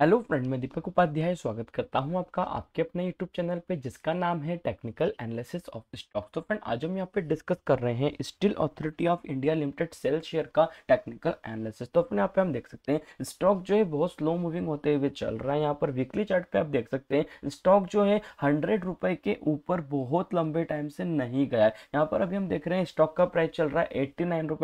hello friend मैं दीपक उपाध्याय स्वागत करता हूं आपका आपके अपने यूट्यूब चैनल पे जिसका नाम है टेक्निकल एनालिसिस ऑफ स्टॉक तो फ्रेंड आज हम यहां पे डिस्कस कर रहे हैं steel authority of India limited SAIL share का टेक्निकल एनालिसिस तो अपने यहां पे हम देख सकते हैं स्टॉक जो है बहुत स्लो मूविंग होते हुए चल रहा है यहाँ पर वीकली चार्ट पे आप देख सकते हैं स्टॉक जो है हंड्रेड के ऊपर बहुत लंबे टाइम से नहीं गया है यहाँ पर अभी हम देख रहे हैं स्टॉक का प्राइस चल रहा है एट्टी नाइन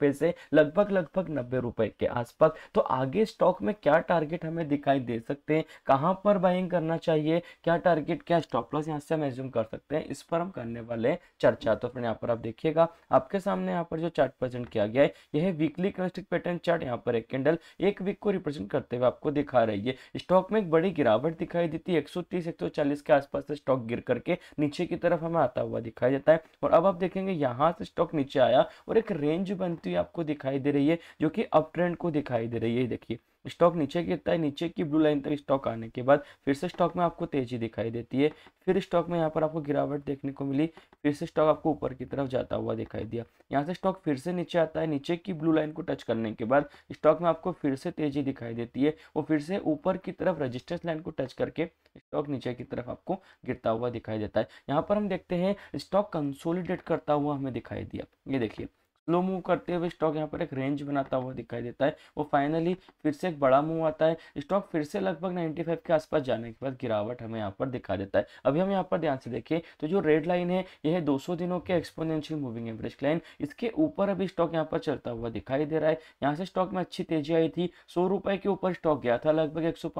पैसे लगभग लगभग नब्बे के आसपास तो आगे स्टॉक में क्या टारगेट हमें दिखाई दे सकते हैं कहाँ पर बाइंग करना चाहिए क्या टारगेट क्या स्टॉप लॉस यहाँ से हम एज्यूम कर सकते हैं इस पर हम करने वाले चर्चा तो फ्रेंड यहाँ पर आप देखिएगा आपके सामने यहाँ पर जो चार्ट प्रेजेंट किया गया है यह वीकली क्लस्टिक पैटर्न चार्ट यहाँ पर एक कैंडल एक वीक को रिप्रेजेंट करते हुए आपको दिखा रही है स्टॉक में एक बड़ी गिरावट दिखाई देती है एक सौ के आसपास से स्टॉक गिर करके नीचे की तरफ हमें आता हुआ दिखाई देता है और अब आप देखेंगे यहाँ से स्टॉक नीचे आया और एक रेंज बनती हुई आपको दिखाई दे रही है जो कि अप ट्रेंड को दिखाई दे रही है देखिए स्टॉक नीचे गिरता है नीचे की ब्लू लाइन तक स्टॉक आने के बाद फिर से स्टॉक में आपको तेजी दिखाई देती है फिर स्टॉक में यहाँ पर आपको गिरावट देखने को मिली फिर से स्टॉक आपको ऊपर की तरफ जाता हुआ दिखाई दिया यहाँ से स्टॉक फिर से नीचे आता है नीचे की ब्लू लाइन को टच करने के बाद स्टॉक में आपको फिर से तेजी दिखाई देती है वो फिर से ऊपर की तरफ रजिस्टर्स लाइन को टच करके स्टॉक नीचे की तरफ आपको गिरता हुआ दिखाई देता है यहाँ पर हम देखते हैं स्टॉक कंसोलिडेट करता हुआ हमें दिखाई दिया ये देखिए स्लो मूव करते हुए स्टॉक यहाँ पर एक रेंज बनाता हुआ दिखाई देता है वो फाइनली फिर से एक बड़ा मूव आता है स्टॉक फिर से लगभग 95 के आसपास जाने के बाद गिरावट हमें यहाँ पर दिखा देता है अभी हम यहाँ पर ध्यान से देखें तो जो रेड लाइन है यह दो सौ दिनों के एक्सपोनेंशियल मूविंग एवरेज लाइन इसके ऊपर अभी स्टॉक यहाँ पर चलता हुआ दिखाई दे रहा है यहाँ से स्टॉक में अच्छी तेजी आई थी सौ रुपए के ऊपर स्टॉक गया था लगभग एक सौ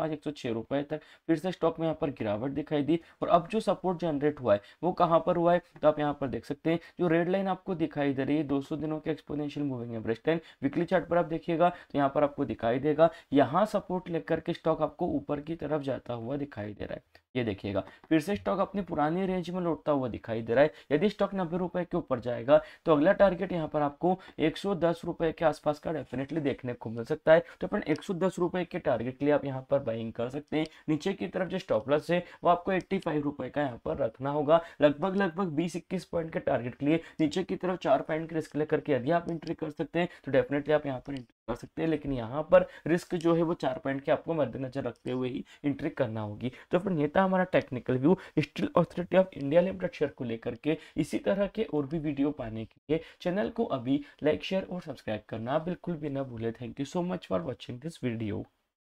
रुपए तक फिर से स्टॉक में यहाँ पर गिरावट दिखाई दी और अब जो सपोर्ट जनरेट हुआ है वो कहाँ पर हुआ है तो आप यहाँ पर देख सकते हैं जो रेड लाइन आपको दिखाई दे रही है दो दिनों दोनों के exponential moving average ten weekly chart पर आप देखिएगा तो यहाँ पर आपको दिखाई देगा यहाँ सपोर्ट लेकर के स्टॉक आपको ऊपर की तरफ जाता हुआ दिखाई दे रहा है ये देखिएगा फिर से स्टॉक अपने पुराने रेंज में लौटता हुआ दिखाई दे रहा है यदि स्टॉक नब्बे रुपए के ऊपर जाएगा तो अगला टारगेट यहाँ पर आपको एक रुपए के आसपास का डेफिनेटली देखने को मिल सकता है तो अपन एक रुपए के टारगेट के लिए आप यहाँ पर बाइंग कर सकते हैं नीचे की तरफ जो स्टॉपलस है वो आपको एट्टी रुपए का यहाँ पर रखना होगा लगभग लगभग बीस इक्कीस पॉइंट के टारगेट के लिए नीचे की तरफ चार पॉइंट के रिस्क लेकर यदि आप एंट्री कर सकते हैं तो डेफिनेटली आप यहाँ पर कर सकते हैं लेकिन यहाँ पर रिस्क जो है वो चार पॉइंट के आपको मद्देनजर रखते हुए ही इंट्री करना होगी तो फिर नेता हमारा technical view steel authority of India limited share को लेकर के इसी तरह के और भी वीडियो पाने के लिए चैनल को अभी लाइक शेयर और सब्सक्राइब करना बिल्कुल भी ना भूले thank you so much for watching this video